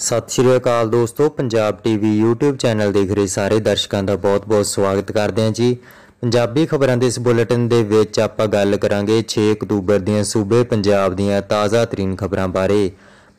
ਸਤਿ ਸ਼੍ਰੀ ਅਕਾਲ ਦੋਸਤੋ Punjab TV YouTube channel ਦੇਖ ਰਹੇ ਸਾਰੇ ਦਰਸ਼ਕਾਂ ਦਾ ਬਹੁਤ-ਬਹੁਤ ਸਵਾਗਤ ਕਰਦੇ ਹਾਂ ਜੀ ਪੰਜਾਬੀ ਖਬਰਾਂ ਦੇ ਇਸ ਬੁਲੇਟਿਨ ਦੇ ਵਿੱਚ ਆਪਾਂ ਗੱਲ ਕਰਾਂਗੇ 6 ਅਕਤੂਬਰ ਦੀਆਂ ਸੂਬੇ ਪੰਜਾਬ ਦੀਆਂ ਤਾਜ਼ਾ ਤਰੀਨ ਖਬਰਾਂ ਬਾਰੇ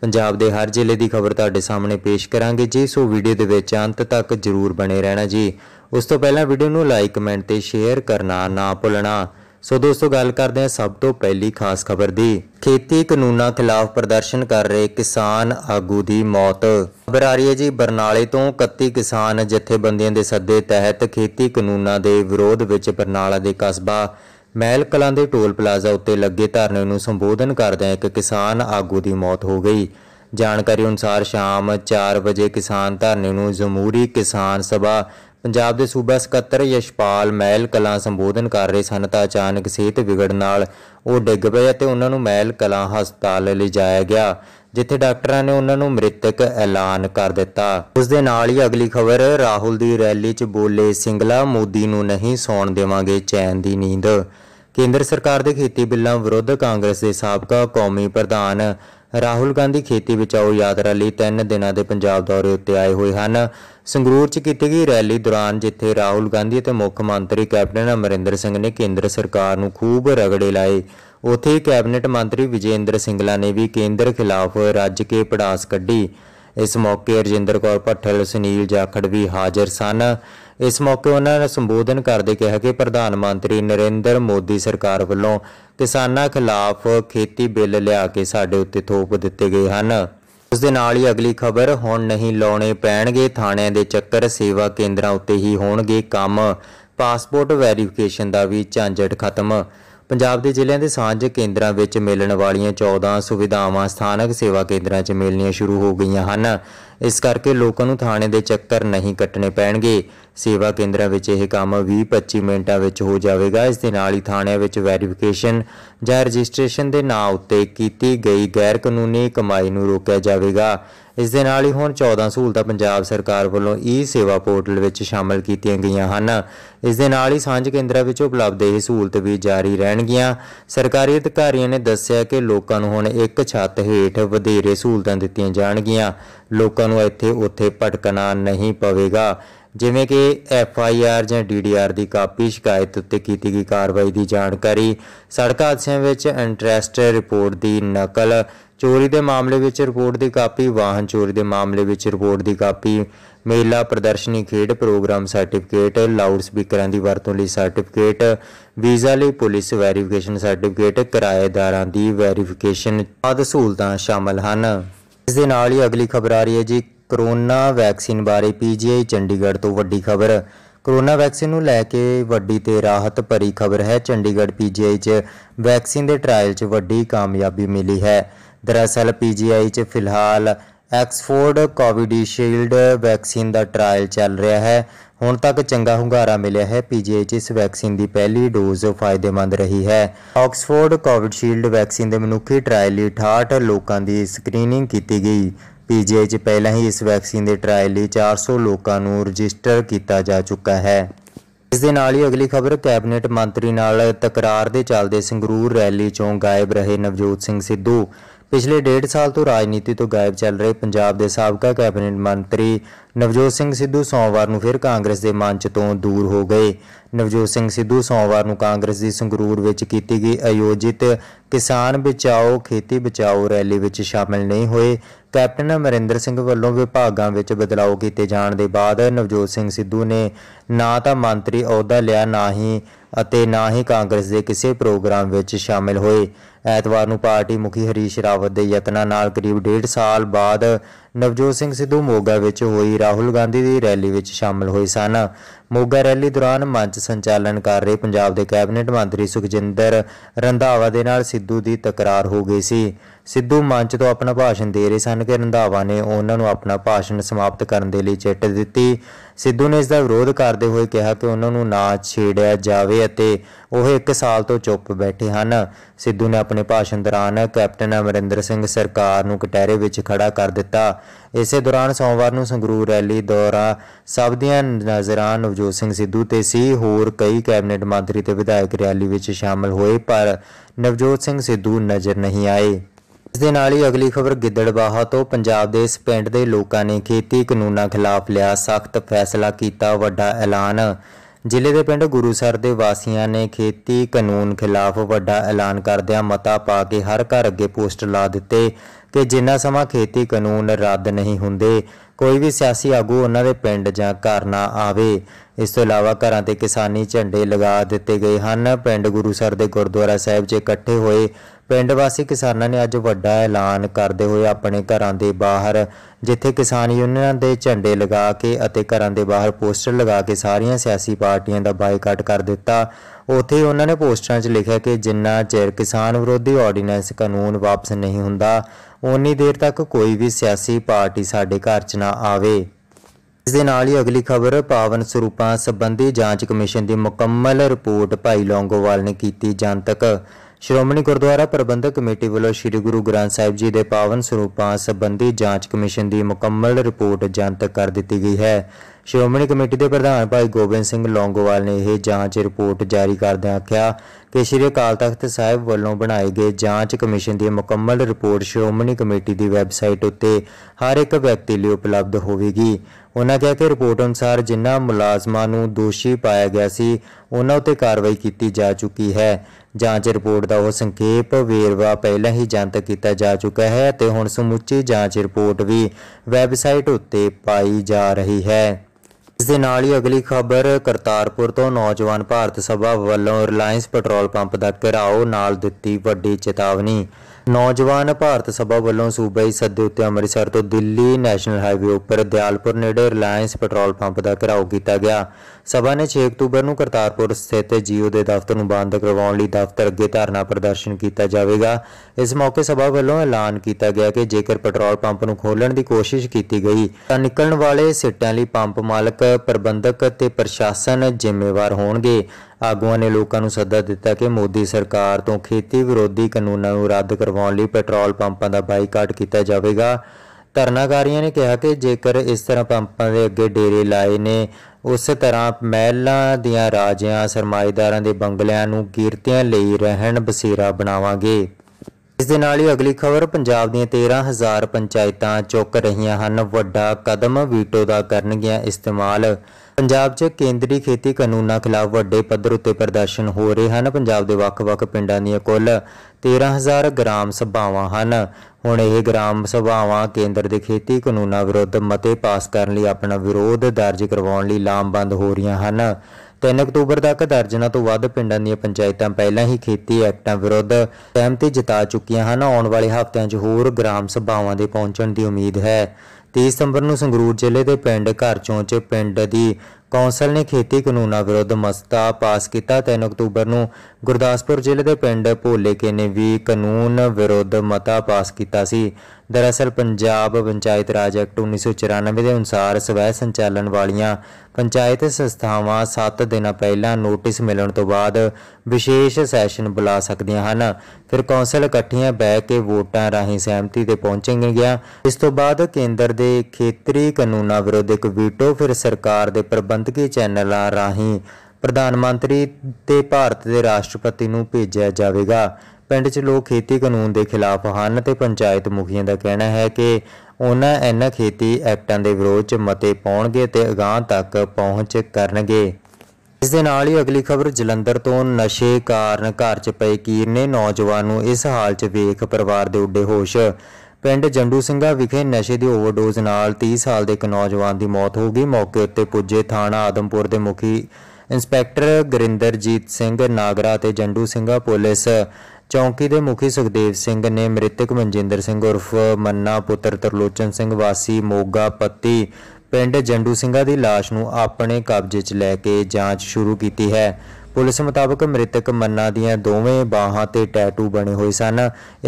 ਪੰਜਾਬ ਦੇ ਹਰ ਜ਼ਿਲ੍ਹੇ ਦੀ ਖਬਰ ਤੁਹਾਡੇ ਸਾਹਮਣੇ ਪੇਸ਼ ਕਰਾਂਗੇ ਜੀ ਸੋ ਵੀਡੀਓ ਦੇ ਵਿੱਚ ਅੰਤ ਤੱਕ ਜ਼ਰੂਰ ਬਣੇ ਰਹਿਣਾ ਜੀ ਉਸ ਤੋਂ ਪਹਿਲਾਂ ਵੀਡੀਓ ਨੂੰ ਲਾਈਕ ਕਮੈਂਟ ਤੇ ਸ਼ੇਅਰ ਕਰਨਾ ਨਾ ਭੁੱਲਣਾ ਸੋ ਦੋਸਤੋ ਗੱਲ ਕਰਦੇ ਹਾਂ ਸਭ ਤੋਂ ਪਹਿਲੀ ਖਾਸ ਖਬਰ ਦੀ ਖੇਤੀ ਕਾਨੂੰਨਾਂ ਖਿਲਾਫ ਪ੍ਰਦਰਸ਼ਨ ਕਰ ਰਹੇ ਕਿਸਾਨ ਆਗੂ ਦੀ ਮੌਤ ਖਬਰ ਆ ਰਹੀ ਹੈ ਜੀ ਬਰਨਾਲੇ ਤੋਂ 31 ਕਿਸਾਨ ਜਥੇਬੰਦੀਆਂ ਦੇ ਸੱਦੇ ਤਹਿਤ ਖੇਤੀ ਕਾਨੂੰਨਾਂ ਦੇ ਵਿਰੋਧ ਵਿੱਚ ਬਰਨਾਲਾ ਦੇ ਕਸਬਾ ਮਹਿਲ ਕਲਾਂ ਦੇ ਟੋਲ ਪਲਾਜ਼ਾ ਉੱਤੇ ਲੱਗੇ ਧਰਨੇ ਨੂੰ ਸੰਬੋਧਨ ਕਰਦਿਆਂ ਇੱਕ ਕਿਸਾਨ ਆਗੂ ਦੀ ਮੌਤ ਹੋ ਗਈ ਜਾਣਕਾਰੀ ਅਨੁਸਾਰ ਸ਼ਾਮ 4 ਵਜੇ ਕਿਸਾਨ ਧਰਨੇ ਨੂੰ ਜਮਹੂਰੀ ਕਿਸਾਨ ਸਭਾ ਪੰਜਾਬ ਦੇ ਸੂਬਾ ਸਕੱਤਰ ਯਸ਼ਪਾਲ ਮਹਿਲ ਕਲਾਂ ਸੰਬੋਧਨ ਕਰ ਰਹੇ ਸਨ ਤਾਂ ਅਚਾਨਕ ਸਿਹਤ ਵਿਗੜਨ ਨਾਲ ਉਹ ਡਿੱਗ ਪਏ ਅਤੇ ਉਹਨਾਂ ਨੂੰ ਮਹਿਲ ਕਲਾਂ ਹਸਪਤਾਲ ਲਿਜਾਇਆ ਗਿਆ ਜਿੱਥੇ ਡਾਕਟਰਾਂ ਨੇ ਉਹਨਾਂ ਨੂੰ ਮ੍ਰਿਤਕ ਐਲਾਨ ਕਰ ਦਿੱਤਾ ਉਸ ਦੇ ਨਾਲ ਹੀ ਅਗਲੀ ਖਬਰ ਰਾਹੁਲ ਦੀ ਰੈਲੀ 'ਚ ਬੋਲੇ ਸਿੰਗਲਾ ਮੋਦੀ ਨੂੰ ਨਹੀਂ ਸੌਣ ਦੇਵਾਂਗੇ ਚੈਨ ਦੀ ਨੀਂਦ ਕੇਂਦਰ ਸਰਕਾਰ ਦੇ ਖੇਤੀ ਬਿੱਲਾਂ ਵਿਰੁੱਧ ਕਾਂਗਰਸ ਦੇ ਸਾਬਕਾ ਕੌਮੀ ਪ੍ਰਧਾਨ ਰਾਹੁਲ ਗਾਂਧੀ ਖੇਤੀ ਬਚਾਓ ਯਾਤਰਾ ਲਈ 3 ਦਿਨਾਂ ਦੇ ਪੰਜਾਬ ਦੌਰੇ ਉੱਤੇ ਆਏ ਹੋਏ ਹਨ ਸੰਗਰੂਰ 'ਚ ਕੀਤੀ ਗਈ ਰੈਲੀ ਦੌਰਾਨ ਜਿੱਥੇ ਰਾਹੁਲ ਗਾਂਧੀ ਅਤੇ ਮੁੱਖ ਮੰਤਰੀ ਕੈਪਟਨ ਅਮਰਿੰਦਰ ਸਿੰਘ ਨੇ ਕੇਂਦਰ ਸਰਕਾਰ ਨੂੰ ਖੂਬ ਰਗੜੇ ਲਾਏ ਉਥੇ ਕੈਬਨਿਟ ਮੰਤਰੀ ਵਿਜੇਂਦਰ ਸਿੰਗਲਾ ਨੇ ਵੀ ਕੇਂਦਰ ਖਿਲਾਫ ਰੱਜ ਕੇ ਪੜਾਸ ਕੱਢੀ ਇਸ ਮੌਕੇ ਰਜਿੰਦਰ ਕੌਰ ਭੱਠਲ ਸੁਨੀਲ ਜਾਖੜ ਵੀ ਹਾਜ਼ਰ ਸਨ ਇਸ ਮੌਕੇ ਉਹਨਾਂ ਨੇ ਸੰਬੋਧਨ ਕਰਦੇ ਕਿਹਾ ਕਿ ਪ੍ਰਧਾਨ ਮੰਤਰੀ ਨਰਿੰਦਰ ਮੋਦੀ ਸਰਕਾਰ ਵੱਲੋਂ ਕਿਸਾਨਾਂ ਖਿਲਾਫ ਖੇਤੀ ਬਿੱਲ ਲਿਆ ਕੇ ਸਾਡੇ ਉੱਤੇ ਥੋਪ ਦਿੱਤੇ ਗਏ ਹਨ ਉਸ ਦੇ ਨਾਲ ਹੀ ਅਗਲੀ ਖਬਰ ਹੁਣ ਨਹੀਂ ਲਾਉਣੇ ਪੈਣਗੇ ਥਾਣਿਆਂ ਦੇ ਚੱਕਰ ਸੇਵਾ ਕੇਂਦਰਾਂ ਉੱਤੇ ਹੀ ਹੋਣਗੇ ਕੰਮ ਪਾਸਪੋਰਟ ਵੈਰੀਫਿਕੇਸ਼ਨ ਦਾ ਵੀ ਝਾਂਜਟ ਖਤਮ ਪੰਜਾਬ ਦੇ ਜ਼ਿਲ੍ਹਿਆਂ ਦੇ ਸਾਂਝ ਕੇਂਦਰਾਂ ਵਿੱਚ ਮਿਲਣ ਵਾਲੀਆਂ 14 ਸੁਵਿਧਾਵਾਂ ਸਥਾਨਕ ਸੇਵਾ ਕੇਂਦਰਾਂ 'ਚ ਮਿਲਣੀਆਂ ਸ਼ੁਰੂ ਹੋ ਗਈਆਂ ਹਨ ਇਸ ਕਰਕੇ ਲੋਕਾਂ ਨੂੰ ਥਾਣੇ ਦੇ ਚੱਕਰ ਨਹੀਂ ਕੱਟਣੇ ਪੈਣਗੇ ਸੇਵਾ ਕੇਂਦਰਾਂ ਵਿੱਚ ਇਹ ਕੰਮ 20-25 ਮਿੰਟਾਂ ਵਿੱਚ ਹੋ ਜਾਵੇਗਾ ਇਸ ਦੇ ਨਾਲ ਹੀ ਥਾਣਿਆਂ ਵਿੱਚ ਵੈਰੀਫਿਕੇਸ਼ਨ ਜਾਂ ਰਜਿਸਟ੍ਰੇਸ਼ਨ ਦੇ ਨਾਂ ਉੱਤੇ ਕੀਤੀ ਗਈ ਗੈਰ ਕਾਨੂੰਨੀ ਕਮਾਈ ਨੂੰ ਰੋਕਿਆ ਜਾਵੇਗਾ ਇਸ ਦੇ ਨਾਲ ਹੀ ਹੁਣ 14 ਸਹੂਲਤਾਂ ਪੰਜਾਬ ਸਰਕਾਰ ਵੱਲੋਂ ਈ ਸੇਵਾ ਪੋਰਟਲ ਵਿੱਚ ਸ਼ਾਮਲ ਕੀਤੀਆਂ ਗਈਆਂ ਹਨ ਇਸ ਦੇ ਨਾਲ ਹੀ ਸਾਂਝ ਕੇਂਦਰਾਂ ਵਿੱਚ ਉਪਲਬਧ ਇਹ ਸਹੂਲਤ ਵੀ ਜਾਰੀ ਰਹਿਣਗੀਆਂ ਸਰਕਾਰੀ ਅਧਿਕਾਰੀਆਂ ਨੇ ਦੱਸਿਆ ਕਿ ਲੋਕਾਂ ਨੂੰ ਹੁਣ ਇੱਕ ਛੱਤ ਹੇਠ ਵਧੇਰੇ ਸਹੂਲਤਾਂ ਦਿੱਤੀਆਂ ਜਾਣਗੀਆਂ ਲੋਕਾਂ ਨੂੰ ਇੱਥੇ ਉੱਥੇ ਭਟਕਣਾ ਨਹੀਂ ਪਵੇਗਾ ਜਿਵੇਂ ਕਿ ਐਫ ਆਈ ਆਰ ਜਾਂ ਡੀ ਡੀ ਆਰ ਦੀ ਕਾਪੀ ਸ਼ਿਕਾਇਤ ਉੱਤੇ ਕੀਤੀ ਗਈ ਕਾਰਵਾਈ ਦੀ ਜਾਣਕਾਰੀ ਸੜਕ ਹਾਦਸਿਆਂ ਵਿੱਚ ਇੰਟਰਸਟ ਰਿਪੋਰਟ ਦੀ ਨਕਲ ਚੋਰੀ ਦੇ ਮਾਮਲੇ ਵਿੱਚ ਰਿਪੋਰਟ ਦੀ ਕਾਪੀ ਵਾਹਨ ਚੋਰੀ ਦੇ ਮਾਮਲੇ ਵਿੱਚ ਰਿਪੋਰਟ ਦੀ ਕਾਪੀ ਮੇਲਾ ਪ੍ਰਦਰਸ਼ਨੀ ਖੇਡ ਪ੍ਰੋਗਰਾਮ ਸਰਟੀਫਿਕੇਟ ਲਾਊਡ ਸਪੀਕਰਾਂ ਦੀ ਵਰਤੋਂ ਲਈ ਸਰਟੀਫਿਕੇਟ ਵੀਜ਼ਾ ਲਈ ਪੁਲਿਸ ਵੈਰੀਫਿਕੇਸ਼ਨ ਸਰਟੀਫਿਕੇਟ ਕਿਰਾਏਦਾਰਾਂ ਦੀ ਵੈਰੀਫਿਕੇਸ਼ਨ ਆਦਿ ਸਹੂਲਤਾਂ ਸ਼ਾਮਲ ਹਨ ਇਸ ਦੇ ਨਾਲ ਹੀ ਅਗਲੀ ਖਬਰ ਆ ਰਹੀ ਹੈ ਜੀ ਕਰੋਨਾ ਵੈਕਸੀਨ ਬਾਰੇ ਪੀਜੀਆਈ ਚੰਡੀਗੜ੍ਹ ਤੋਂ ਵੱਡੀ ਖਬਰ ਕਰੋਨਾ ਵੈਕਸੀਨ ਨੂੰ ਲੈ ਕੇ ਵੱਡੀ ਤੇ ਰਾਹਤ ਭਰੀ ਖਬਰ ਹੈ ਚੰਡੀਗੜ੍ਹ ਪੀਜੀਆਈ 'ਚ ਵੈਕਸੀਨ ਦੇ ਟ੍ਰਾਇਲ 'ਚ ਵੱਡੀ ਕਾਮਯਾਬੀ ਮਿਲੀ ਹੈ ਦਰਅਸਲ ਪੀਜੀਆਈ 'ਚ ਫਿਲਹਾਲ ਐਕਸਫੋਰਡ ਕੋਵਿਡ ਸ਼ੀਲਡ ਵੈਕਸੀਨ ਦਾ ਟ੍ਰਾਇਲ ਚੱਲ ਰਿਹਾ ਹੈ ਹੁਣ ਤੱਕ ਚੰਗਾ ਹੁੰਗਾਰਾ ਮਿਲਿਆ ਹੈ ਪੀਜੀਆਈ 'ਚ ਇਸ ਵੈਕਸੀਨ ਦੀ ਪਹਿਲੀ ਡੋਜ਼ ਫਾਇਦੇਮੰਦ ਰਹੀ ਹੈ ਆਕਸਫੋਰਡ ਕੋਵਿਡ ਸ਼ੀਲਡ ਵੈਕਸੀਨ ਦੇ ਮਨੁੱਖੀ ਟ੍ਰਾਇਲ ਲਈ 68 ਲੋਕਾਂ ਦੀ ਸਕਰੀਨਿੰਗ ਕੀਤੀ ਗਈ ਪੀਜੀਆਈ 'ਚ ਪਹਿਲਾਂ ਹੀ ਇਸ ਵੈਕਸੀਨ ਦੇ ਟਰਾਇਲ ਲਈ 400 ਲੋਕਾਂ ਨੂੰ ਰਜਿਸਟਰ ਕੀਤਾ ਜਾ ਚੁੱਕਾ ਹੈ ਇਸ ਦੇ ਨਾਲ ਹੀ ਅਗਲੀ ਖਬਰ ਕੈਬਨਿਟ ਮੰਤਰੀ ਨਾਲ ਤਕਰਾਰ ਦੇ ਚੱਲਦੇ ਸੰਗਰੂਰ ਰੈਲੀ 'ਚੋਂ ਗਾਇਬ ਰਹੇ ਨਵਜੋਤ ਸਿੰਘ ਸਿੱਧੂ ਪਿਛਲੇ ਡੇਢ ਸਾਲ ਤੋਂ ਰਾਜਨੀਤੀ ਤੋਂ ਗਾਇਬ ਚੱਲ ਰਹੇ ਪੰਜਾਬ ਦੇ ਸਾਬਕਾ ਕੈਬਨਿਟ ਮੰਤਰੀ ਨਵਜੋਤ ਸਿੰਘ ਸਿੱਧੂ ਸੋਮਵਾਰ ਨੂੰ ਫਿਰ ਕਾਂਗਰਸ ਦੇ ਮੰਚ ਤੋਂ ਦੂਰ ਹੋ ਗਏ ਨਵਜੋਤ ਸਿੰਘ ਸਿੱਧੂ ਸੋਮਵਾਰ ਨੂੰ ਕਾਂਗਰਸ ਦੀ ਸੰਗਰੂਰ ਵਿੱਚ ਕੀਤੀ ਗਈ ਆਯੋਜਿਤ ਕਿਸਾਨ ਬਚਾਓ ਖੇਤੀ ਬਚਾਓ ਰੈਲੀ ਵਿੱਚ ਸ਼ਾਮਲ ਨਹੀਂ ਹੋਏ ਕੈਪਟਨ ਅਮਰਿੰਦਰ ਸਿੰਘ ਵੱਲੋਂ ਵਿਭਾਗਾਂ ਵਿੱਚ ਬਦਲਾਅ ਕੀਤੇ ਜਾਣ ਦੇ ਬਾਅਦ ਨਵਜੋਤ ਸਿੰਘ ਸਿੱਧੂ ਨੇ ਨਾ ਤਾਂ ਮੰਤਰੀ ਅਹੁਦਾ ਲਿਆ ਨਾ ਹੀ ਅਤੇ ਨਾ ਹੀ ਕਾਂਗਰਸ ਦੇ ਕਿਸੇ ਪ੍ਰੋਗਰਾਮ ਵਿੱਚ ਸ਼ਾਮਲ ਹੋਏ ਐਤਵਾਰ ਨੂੰ ਪਾਰਟੀ ਮੁਖੀ ਹਰੀਸ਼ ਰਾਵਤ ਦੇ ਯਤਨਾਂ ਨਾਲ ਕਰੀਬ 1.5 ਸਾਲ ਬਾਅਦ ਨਵਜੋਤ ਸਿੰਘ ਸਿੱਧੂ ਮੋਗਾ ਵਿੱਚ ਹੋਈ ਰਾਹੁਲ ਗਾਂਧੀ ਦੀ ਰੈਲੀ ਵਿੱਚ ਸ਼ਾਮਲ ਹੋਏ ਸਨ ਮੋਗਾ ਰੈਲੀ ਦੌਰਾਨ ਮੰਚ ਸੰਚਾਲਨ ਕਰ ਰਹੇ ਪੰਜਾਬ ਦੇ ਕੈਬਨਿਟ ਮੰਤਰੀ ਸੁਖਜਿੰਦਰ ਰੰਧਾਵਾ ਦੇ ਨਾਲ ਸਿੱਧੂ ਦੀ ਤਕਰਾਰ ਹੋ ਗਈ ਸੀ ਸਿੱਧੂ ਮੰਚ ਤੋਂ ਆਪਣਾ ਭਾਸ਼ਣ ਦੇ ਰਹੇ ਸਨ ਕਿ ਰੰਧਾਵਾ ਨੇ ਉਹਨਾਂ ਨੂੰ ਆਪਣਾ ਭਾਸ਼ਣ ਸਮਾਪਤ ਕਰਨ ਦੇ ਲਈ ਚਿੱਟ ਦਿੱਤੀ ਸਿੱਧੂ ਨੇ ਇਸ ਦਾ ਵਿਰੋਧ ਕਰਦੇ ਹੋਏ ਕਿਹਾ ਕਿ ਉਹਨਾਂ ਨੂੰ ਨਾ ਛੇੜਿਆ ਜਾਵੇ ਅਤੇ ਉਹ 1 ਸਾਲ ਤੋਂ ਚੁੱਪ ਬੈਠੇ ਹਨ ਸਿੱਧੂ ਨੇ ਆਪਣੇ ਭਾਸ਼ਣ ਦੌਰਾਨ ਕੈਪਟਨ ਅਮਰਿੰਦਰ ਸਿੰਘ ਸਰਕਾਰ ਨੂੰ ਕਟਹਿਰੇ ਵਿੱਚ ਖੜਾ ਕਰ ਦਿੱਤਾ ਇਸੇ ਦੌਰਾਨ ਸੋਮਵਾਰ ਨੂੰ ਸੰਗਰੂਰ ਰੈਲੀ ਦੌਰਾ ਸਭ ਦੀਆਂ ਨਜ਼ਰਾਂ ਨਵਜੋਤ ਸਿੰਘ ਸਿੱਧੂ ਤੇ ਸੀ ਹੋਰ ਕਈ ਕੈਬਨਿਟ ਮੰਤਰੀ ਤੇ ਵਿਧਾਇਕ ਰੈਲੀ ਵਿੱਚ ਸ਼ਾਮਲ ਹੋਏ ਪਰ ਨਵਜੋਤ ਸਿੰਘ ਸਿੱਧੂ ਨਜ਼ਰ ਨਹੀਂ ਆਏ ਇਸ ਦੇ ਨਾਲ ਹੀ ਅਗਲੀ ਖਬਰ ਗਿੱਦੜਬਾਹਾ ਤੋਂ ਪੰਜਾਬ ਦੇ ਇਸ ਪਿੰਡ ਦੇ ਲੋਕਾਂ ਨੇ ਖੇਤੀ ਕਾਨੂੰਨਾਂ ਖਿਲਾਫ ਲਿਆ ਸਖਤ ਫੈਸਲਾ ਕੀਤਾ ਵੱਡਾ ਐਲਾਨ ਜ਼ਿਲ੍ਹੇ ਦੇ ਪਿੰਡ ਗੁਰੂਸਰ ਦੇ ਵਾਸੀਆਂ ਨੇ ਖੇਤੀ ਕਾਨੂੰਨ ਖਿਲਾਫ ਵੱਡਾ ਐਲਾਨ ਕਰਦਿਆਂ ਮਤਾ ਪਾ ਕੇ ਹਰ ਘਰ ਅੱਗੇ ਪੋਸਟਰ ਲਾ ਦਿੱਤੇ ਕਿ ਜਿੰਨਾ ਸਮਾਂ ਖੇਤੀ ਕਾਨੂੰਨ ਰੱਦ ਨਹੀਂ ਹੁੰਦੇ ਕੋਈ ਵੀ ਸਿਆਸੀ ਆਗੂ ਉਹਨਾਂ ਦੇ ਪਿੰਡ ਜਾਂ ਘਰ ਨਾ ਆਵੇ ਇਸ ਤੋਂ ਇਲਾਵਾ ਘਰਾਂ ਤੇ ਕਿਸਾਨੀ ਝੰਡੇ ਲਗਾ ਦਿੱਤੇ ਗਏ ਹਨ ਪਿੰਡ ਗੁਰੂਸਰ ਦੇ ਗੁਰਦੁਆਰਾ ਸਾਹਿਬ 'ਚ ਇਕੱਠੇ ਹੋਏ ਪਿੰਡ ਵਾਸੀ ਕਿਸਾਨਾਂ ਨੇ ਅੱਜ ਵੱਡਾ ਐਲਾਨ ਕਰਦੇ ਹੋਏ ਆਪਣੇ ਘਰਾਂ ਦੇ ਬਾਹਰ ਜਿੱਥੇ ਕਿਸਾਨ ਯੂਨੀਅਨ ਦੇ ਝੰਡੇ ਲਗਾ ਕੇ ਅਤੇ ਘਰਾਂ ਦੇ ਬਾਹਰ ਪੋਸਟਰ ਲਗਾ ਕੇ ਸਾਰੀਆਂ ਸਿਆਸੀ ਪਾਰਟੀਆਂ ਦਾ ਬਾਈਕਾਟ ਕਰ ਦਿੱਤਾ ਉਥੇ ਉਹਨਾਂ ਨੇ ਪੋਸਟਰਾਂ 'ਚ ਲਿਖਿਆ ਕਿ ਜਿੰਨਾ ਚਿਰ ਕਿਸਾਨ ਵਿਰੋਧੀ ਆਰਡੀਨੈਂਸ ਕਾਨੂੰਨ ਵਾਪਸ ਨਹੀਂ ਹੁੰਦਾ ਉਨੀ ਦੇਰ ਤੱਕ ਕੋਈ ਵੀ ਸਿਆਸੀ ਪਾਰਟੀ ਸਾਡੇ ਘਰ 'ਚ ਨਾ ਆਵੇ ਇਸ ਦੇ ਨਾਲ ਹੀ ਅਗਲੀ ਖਬਰ ਪਾਵਨ ਸਰੂਪਾਂ ਸੰਬੰਧੀ ਜਾਂਚ ਕਮਿਸ਼ਨ ਦੀ ਮੁਕੰਮਲ ਰਿਪੋਰਟ ਭਾਈ ਲੌਂਗੋਵਾਲ ਨੇ ਕੀਤੀ ਜਨਤਕ ਸ਼੍ਰੋਮਣੀ ਗੁਰਦੁਆਰਾ ਪ੍ਰਬੰਧਕ ਕਮੇਟੀ ਵੱਲੋਂ ਸ੍ਰੀ ਗੁਰੂ ਗ੍ਰੰਥ ਸਾਹਿਬ ਜੀ ਦੇ ਪਾਵਨ ਸਰੂਪਾਂ ਸੰਬੰਧੀ ਜਾਂਚ ਕਮਿਸ਼ਨ ਦੀ ਮੁਕੰਮਲ ਰਿਪੋਰਟ ਜਨਤਕ ਕਰ ਦਿੱਤੀ ਗਈ ਹੈ ਸ਼੍ਰੋਮਣੀ ਕਮੇਟੀ ਦੇ ਪ੍ਰਧਾਨ ਭਾਈ ਗੋਬਿੰਦ ਸਿੰਘ ਲੌਂਗੋਵਾਲ ਨੇ ਇਹ ਜਾਂਚ ਰਿਪੋਰਟ ਜਾਰੀ ਕਰਦਿਆਂ ਆਖਿਆ ਕਿ ਸ਼੍ਰੀ ਅਕਾਲ ਤਖਤ ਸਾਹਿਬ ਵੱਲੋਂ ਬਣਾਏ ਗਏ ਜਾਂਚ ਕਮਿਸ਼ਨ ਦੀ ਮੁਕੰਮਲ ਰਿਪੋਰਟ ਸ਼੍ਰੋਮਣੀ ਕਮੇਟੀ ਦੀ ਵੈਬਸਾਈਟ ਉੱਤੇ ਹਰ ਇੱਕ ਵਿਅਕਤੀ ਲਈ ਉਪਲਬਧ ਹੋਵੇਗੀ ਉਹਨਾਂ ਕਿਹਾ ਕਿ ਰਿਪੋਰਟ ਅਨੁਸਾਰ ਜਿਨ੍ਹਾਂ ਮੁਲਾਜ਼ਮਾਂ ਨੂੰ ਦੋਸ਼ੀ ਪਾਇਆ ਗਿਆ ਸੀ ਉਹਨਾਂ ਉੱਤੇ ਕਾਰਵਾਈ ਕੀਤੀ ਜਾ ਚੁੱਕੀ ਹੈ ਜਾਂਚ ਰਿਪੋਰਟ ਦਾ ਉਹ ਸੰਖੇਪ ਵੇਰਵਾ ਪਹਿਲਾਂ ਹੀ ਜਨਤਕ ਕੀਤਾ ਜਾ ਚੁੱਕਾ ਹੈ ਅਤੇ ਹੁਣ ਸਮੁੱਚੀ ਜਾਂਚ ਰਿਪੋਰਟ ਵੀ ਵੈਬਸਾਈਟ ਉੱਤੇ ਪਾਈ ਜਾ ਰਹੀ ਹੈ ਇਸ ਦੇ ਨਾਲ ਹੀ ਅਗਲੀ ਖਬਰ ਕਰਤਾਰਪੁਰ ਤੋਂ ਨੌਜਵਾਨ ਭਾਰਤ ਸਭਾ ਵੱਲੋਂ ਰਿਲਾਇੰਸ ਪੈਟਰੋਲ ਪੰਪ ਦਾ ਘਿਰਾਓ ਨਾਲ ਦਿੱਤੀ ਵੱਡੀ ਚੇਤਾਵਨੀ ਨੌਜਵਾਨ ਭਾਰਤ ਸਭਾ ਵੱਲੋਂ ਸੂਬਾਈ ਸੱਦੇ ਉੱਤੇ ਅੰਮ੍ਰਿਤਸਰ ਤੋਂ ਦਿੱਲੀ ਨੈਸ਼ਨਲ ਹਾਈਵੇ ਉੱਪਰ ਦਿਆਲਪੁਰ ਨੇੜੇ ਰਿਲਾਇੰਸ ਪੈਟਰੋਲ ਪੰਪ ਦਾ ਘਿਰਾਓ ਕੀਤਾ ਗਿਆ ਸਭਾ ਨੇ 6 ਅਕਤੂਬਰ ਨੂੰ ਕਰਤਾਰਪੁਰ ਸਥਿਤ ਜੀਓ ਦੇ ਦਫ਼ਤਰ ਨੂੰ ਬੰਦ ਕਰਵਾਉਣ ਲਈ ਦਫ਼ਤਰ ਅੱਗੇ ਧਰਨਾ ਪ੍ਰਦਰਸ਼ਨ ਕੀਤਾ ਜਾਵੇਗਾ ਇਸ ਮੌਕੇ ਸਭਾ ਵੱਲੋਂ ਐਲਾਨ ਕੀਤਾ ਗਿਆ ਕਿ ਜੇਕਰ ਪੈਟਰੋਲ ਪੰਪ ਨੂੰ ਖੋਲਣ ਦੀ ਕੋਸ਼ਿਸ਼ ਕੀਤੀ ਗਈ ਤਾਂ ਨਿਕਲਣ ਵਾਲੇ ਸਿੱਟਾਂ ਲਈ ਪੰਪ ਮਾਲਕ ਪ੍ਰਬੰਧਕ ਤੇ ਪ੍ਰਸ਼ਾਸਨ ਜ਼ਿੰਮੇਵਾਰ ਹੋਣਗੇ ਆਗੂਆਂ ਨੇ ਲੋਕਾਂ ਨੂੰ ਸੱਦਾ ਦਿੱਤਾ ਕਿ ਮੋਦੀ ਸਰਕਾਰ ਤੋਂ ਖੇਤੀ ਵਿਰੋਧੀ ਕਾਨੂੰਨਾਂ ਨੂੰ ਰੱਦ ਕਰਵਾਉਣ ਲਈ ਪੈਟਰੋਲ ਪੰਪਾਂ ਦਾ ਬਾਈਕਾਟ ਕੀਤਾ ਜਾਵੇਗਾ ਧਰਨਾਕਾਰੀਆਂ ਨੇ ਕਿਹਾ ਕਿ ਜੇਕਰ ਇਸ ਤਰ੍ਹਾਂ ਪੰਪਾਂ ਦੇ ਅੱਗੇ ਡੇਰੇ ਲਾਏ ਨੇ ਉਸ ਤਰ੍ਹਾਂ ਮਹਿਲਾਂ ਦੀਆਂ ਰਾਜਿਆਂ ਸਰਮਾਇਦਾਰਾਂ ਦੇ ਬੰਗਲਿਆਂ ਨੂੰ ਕੀਰਤੀਆਂ ਲਈ ਰਹਿਣ ਬਸੇਰਾ ਬਣਾਵਾਂਗੇ ਇਸ ਦੇ ਨਾਲ ਹੀ ਅਗਲੀ ਖਬਰ ਪੰਜਾਬ ਦੀਆਂ 13000 ਪੰਚਾਇਤਾਂ ਚੁੱਕ ਰਹੀਆਂ ਹਨ ਵੱਡਾ ਕਦਮ ਵੀਟੋ ਦਾ ਕਰਨਗੀਆਂ ਇਸਤੇਮਾਲ ਪੰਜਾਬ 'ਚ ਕੇਂਦਰੀ ਖੇਤੀ ਕਾਨੂੰਨਾਂ ਖਿਲਾਫ ਵੱਡੇ ਪੱਧਰ ਉੱਤੇ ਪ੍ਰਦਰਸ਼ਨ ਹੋ ਰਹੇ ਹਨ ਪੰਜਾਬ ਦੇ ਵੱਖ-ਵੱਖ ਪਿੰਡਾਂ ਦੀਆਂ ਕੁੱਲ 13000 ਗ੍ਰਾਮ ਸਭਾਵਾਂ ਹਨ ਹੁਣ ਇਹ ਗ੍ਰਾਮ ਸਭਾਵਾਂ ਕੇਂਦਰ ਦੇ ਖੇਤੀ ਕਾਨੂੰਨਾਂ ਵਿਰੁੱਧ ਮਤੇ ਪਾਸ ਕਰਨ ਲਈ ਆਪਣਾ ਵਿਰੋਧ ਦਰਜ ਕਰਵਾਉਣ ਲਈ ਲਾਮਬੰਦ ਹੋ ਰਹੀਆਂ ਹਨ 3 ਅਕਤੂਬਰ ਤੱਕ ਦਰਜਨਾਂ ਤੋਂ ਵੱਧ ਪਿੰਡਾਂ ਦੀਆਂ ਪੰਚਾਇਤਾਂ ਪਹਿਲਾਂ ਹੀ ਖੇਤੀ ਐਕਟਾਂ ਵਿਰੁੱਧ ਸਹਿਮਤੀ ਜਤਾ ਚੁੱਕੀਆਂ ਹਨ ਆਉਣ ਵਾਲੇ ਹਫ਼ਤਿਆਂ 'ਚ ਹੋਰ ਗ੍ਰਾਮ ਸਭਾਵਾਂ ਦੇ ਪਹੁੰਚਣ ਦੀ ਉਮੀਦ ਹੈ 30 ਸਤੰਬਰ ਨੂੰ ਸੰਗਰੂਰ ਜ਼ਿਲ੍ਹੇ ਦੇ ਪਿੰਡ ਘਰਚੋਂ ਪਿੰਡ ਦੀ ਕੌਂਸਲ ਨੇ ਖੇਤੀ ਕਾਨੂੰਨਾਂ ਵਿਰੁੱਧ ਮਸਤਾ ਪਾਸ ਕੀਤਾ 3 ਅਕਤੂਬਰ ਨੂੰ ਗੁਰਦਾਸਪੁਰ ਜ਼ਿਲ੍ਹੇ ਦੇ ਪਿੰਡ ਭੋਲੇਕੇ ਨੇ ਵੀ ਕਾਨੂੰਨ ਵਿਰੁੱਧ ਮਤਾ ਪਾਸ ਕੀਤਾ ਸੀ ਦਰਅਸਲ ਪੰਜਾਬ ਪੰਚਾਇਤ ਰਾਜ ਐਕਟ 1994 ਦੇ ਅਨੁਸਾਰ ਸਵੈ ਸੰਚਾਲਨ ਵਾਲੀਆਂ ਪੰਚਾਇਤ ਸੰਸਥਾਵਾਂ 7 ਦਿਨਾਂ ਪਹਿਲਾਂ ਨੋਟਿਸ ਮਿਲਣ ਤੋਂ ਬਾਅਦ ਵਿਸ਼ੇਸ਼ ਸੈਸ਼ਨ ਬੁਲਾ ਸਕਦੀਆਂ ਹਨ ਫਿਰ ਕੌਂਸਲ ਇਕੱਠੀਆਂ ਬੈ ਕੇ ਵੋਟਾਂ ਰਾਹੀਂ ਸਹਿਮਤੀ ਤੇ ਪਹੁੰਚਣਗੀਆਂ ਇਸ ਤੋਂ ਬਾਅਦ ਕੇਂਦਰ ਦੇ ਖੇਤਰੀ ਕਾਨੂੰਨਾਂ ਵਿਰੁੱਧ ਇੱਕ ਵੀਟੋ ਫਿਰ ਸਰਕਾਰ ਦੇ ਪ੍ਰਬੰਧਕੀ ਚੈਨਲਾਂ ਰਾਹੀਂ ਪ੍ਰਧਾਨ ਮੰਤਰੀ ਤੇ ਭਾਰਤ ਦੇ ਰਾਸ਼ਟਰਪਤੀ ਨੂੰ ਭੇਜਿਆ ਜਾਵੇਗਾ ਪਿੰਡ 'ਚ ਲੋਕ ਖੇਤੀ ਕਾਨੂੰਨ ਦੇ ਖਿਲਾਫ ਹਨ ਤੇ ਪੰਚਾਇਤ ਮੁਖੀਆਂ ਦਾ ਕਹਿਣਾ ਹੈ ਕਿ ਉਹਨਾਂ ਇਹਨਾਂ ਖੇਤੀ ਐਕਟਾਂ ਦੇ ਵਿਰੋਧ 'ਚ ਮਤੇ ਪਾਉਣਗੇ ਤੇ ਅਗਾਹ ਤੱਕ ਪਹੁੰਚ ਕਰਨਗੇ ਇਸ ਦੇ ਨਾਲ ਹੀ ਅਗਲੀ ਖਬਰ ਜਲੰਧਰ ਤੋਂ ਨਸ਼ੇ ਕਾਰਨ ਘਰ 'ਚ ਪਏ ਕੀਰ ਨੇ ਨੌਜਵਾਨ ਨੂੰ ਇਸ ਹਾਲ 'ਚ ਵੇਖ ਪਰਿਵਾਰ ਦੇ ਉੱਡੇ ਹੋਸ਼ ਪਿੰਡ ਜੰਡੂ ਸਿੰਘਾ ਵਿਖੇ ਨਸ਼ੇ ਦੀ ਓਵਰਡੋਜ਼ ਨਾਲ 30 ਸਾਲ ਦੇ ਇੱਕ ਨੌਜਵਾਨ ਦੀ ਮੌਤ ਹੋ ਗਈ ਮੌਕੇ ਉੱਤੇ ਪੁੱਜੇ ਥਾਣਾ ਆਦਮਪੁਰ ਦੇ ਮੁਖੀ ਇੰਸਪੈਕਟਰ ਗਰਿੰਦਰਜੀਤ ਸਿੰਘ ਨਾਗਰਾ ਤੇ ਜੰਡੂ ਸਿੰਘਾ ਪੁਲਿਸ ਚੌਂਕੀ ਦੇ ਮੁਖੀ ਸੁਖਦੇਵ ਸਿੰਘ ਨੇ ਮ੍ਰਿਤਕ ਮਨਜਿੰਦਰ ਸਿੰਘ ਉਰਫ ਮੰਨਾ ਪੁੱਤਰ ਤਰਲੋਚਨ ਸਿੰਘ ਵਾਸੀ ਮੋਗਾ ਪੱਤੀ ਪਿੰਡ ਜੰਡੂ ਸਿੰਘਾ ਦੀ ਲਾਸ਼ ਨੂੰ ਆਪਣੇ ਕਬਜ਼ੇ 'ਚ ਲੈ ਕੇ ਜਾਂਚ ਸ਼ੁਰੂ ਕੀਤੀ ਹੈ ਪੁਲਿਸ ਮੁਤਾਬਕ ਮ੍ਰਿਤਕ ਮੰਨਾ ਦੀਆਂ ਦੋਵੇਂ ਬਾਹਾਂ ਤੇ ਟੈਟੂ ਬਣੇ ਹੋਏ ਸਨ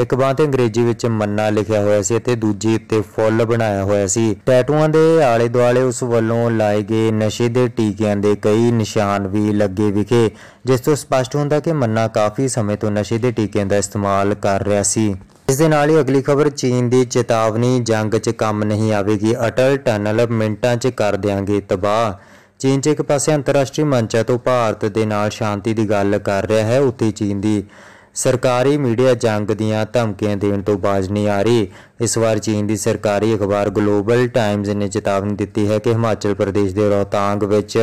ਇੱਕ ਬਾਹ ਤੇ ਅੰਗਰੇਜ਼ੀ ਵਿੱਚ ਮੰਨਾ ਲਿਖਿਆ ਹੋਇਆ ਸੀ ਅਤੇ ਦੂਜੀ ਉੱਤੇ ਫੁੱਲ ਬਣਾਇਆ ਹੋਇਆ ਸੀ ਟੈਟੂਆਂ ਦੇ ਆਲੇ ਦੁਆਲੇ ਉਸ ਵੱਲੋਂ ਲਾਏ ਗਏ ਨਸ਼ੇ ਦੇ ਟੀਕਿਆਂ ਦੇ ਕਈ ਨਿਸ਼ਾਨ ਵੀ ਲੱਗੇ ਵਿਖੇ ਜਿਸ ਤੋਂ ਸਪਸ਼ਟ ਹੁੰਦਾ ਕਿ ਮੰਨਾ ਕਾਫੀ ਸਮੇਂ ਤੋਂ ਨਸ਼ੇ ਦੇ ਟੀਕਿਆਂ ਦਾ ਇਸਤੇਮਾਲ ਕਰ ਰਿਹਾ ਸੀ ਇਸ ਦੇ ਨਾਲ ਹੀ ਅਗਲੀ ਖਬਰ ਚੀਨ ਦੀ ਚੇਤਾਵਨੀ ਜੰਗ 'ਚ ਕੰਮ ਨਹੀਂ ਆਵੇਗੀ ਅਟਲ ਟਨਲ ਮਿੰਟਾਂ 'ਚ ਕਰ ਦੇਾਂਗੇ ਤਬਾਹ ਚੀਨ ਦੇ ਇੱਕ ਪਾਸੇ ਅੰਤਰਰਾਸ਼ਟਰੀ ਮੰਚ ਹੈ ਤੋਂ ਭਾਰਤ ਦੇ ਨਾਲ ਸ਼ਾਂਤੀ ਦੀ ਗੱਲ ਕਰ ਰਿਹਾ ਹੈ ਉੱਤੇ ਚੀਨ ਦੀ ਸਰਕਾਰੀ ਮੀਡੀਆ ਜੰਗ ਦੀਆਂ ਧਮਕੀਆਂ ਦੇਣ ਤੋਂ ਬਾਜ ਨਹੀਂ ਆ ਰਹੀ ਇਸ ਵਾਰ ਚੀਨ ਦੀ ਸਰਕਾਰੀ ਅਖਬਾਰ ਗਲੋਬਲ ਟਾਈਮਜ਼ ਨੇ ਚੇਤਾਵਨੀ ਦਿੱਤੀ ਹੈ ਕਿ ਹਿਮਾਚਲ ਪ੍ਰਦੇਸ਼ ਦੇ ਰੋਹਤਾਂਗ ਵਿੱਚ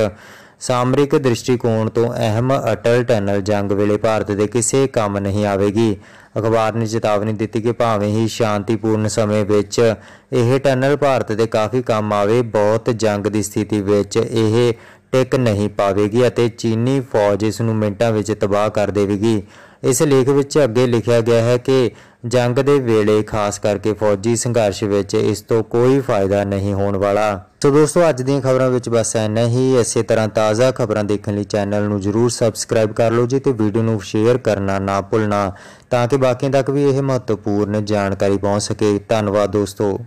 ਸਾਮਰਿਕ ਦ੍ਰਿਸ਼ਟੀਕੋਣ ਤੋਂ ਅਹਿਮ ਅਟਲ ਟਨਲ ਜੰਗ ਵੇਲੇ ਭਾਰਤ ਦੇ ਕਿਸੇ ਕੰਮ ਨਹੀਂ ਆਵੇਗੀ ਅਖਬਾਰ ਨੇ ਚੇਤਾਵਨੀ ਦਿੱਤੀ ਕਿ ਭਾਵੇਂ ਹੀ ਸ਼ਾਂਤੀਪੂਰਨ ਸਮੇਂ ਵਿੱਚ ਇਹ ਟਨਲ ਭਾਰਤ ਦੇ ਕਾਫੀ ਕੰਮ ਆਵੇ ਬਹੁਤ ਜੰਗ ਦੀ ਸਥਿਤੀ ਵਿੱਚ ਇਹ ਟਿਕ ਨਹੀਂ ਪਾਵੇਗੀ ਅਤੇ ਚੀਨੀ ਫੌਜ ਇਸ ਨੂੰ ਮਿੰਟਾਂ ਵਿੱਚ ਤਬਾਹ ਕਰ ਦੇਵੇਗੀ ਇਸ ਲੇਖ ਵਿੱਚ ਅੱਗੇ ਲਿਖਿਆ ਗਿਆ ਹੈ ਕਿ ਜੰਗ ਦੇ ਵੇਲੇ ਖਾਸ ਕਰਕੇ ਫੌਜੀ ਸੰਘਰਸ਼ ਵਿੱਚ ਇਸ ਤੋਂ ਕੋਈ ਫਾਇਦਾ ਨਹੀਂ ਹੋਣ ਵਾਲਾ ਸੋ ਦੋਸਤੋ ਅੱਜ ਦੀਆਂ ਖਬਰਾਂ ਵਿੱਚ ਬਸ ਇੰਨਾ ਹੀ ਇਸੇ ਤਰ੍ਹਾਂ ਤਾਜ਼ਾ ਖਬਰਾਂ ਦੇਖਣ ਲਈ ਚੈਨਲ ਨੂੰ ਜਰੂਰ ਸਬਸਕ੍ਰਾਈਬ ਕਰ ਲਓ ਜੀ ਤੇ ਵੀਡੀਓ ਨੂੰ ਸ਼ੇਅਰ ਕਰਨਾ ਨਾ ਭੁੱਲਣਾ ਤਾਂ ਕਿ ਬਾਕੀਆਂ ਤੱਕ ਵੀ ਇਹ ਮਹੱਤਵਪੂਰਨ ਜਾਣਕਾਰੀ ਪਹੁੰਚ ਸਕੇ ਧੰਨਵਾਦ ਦੋਸਤੋ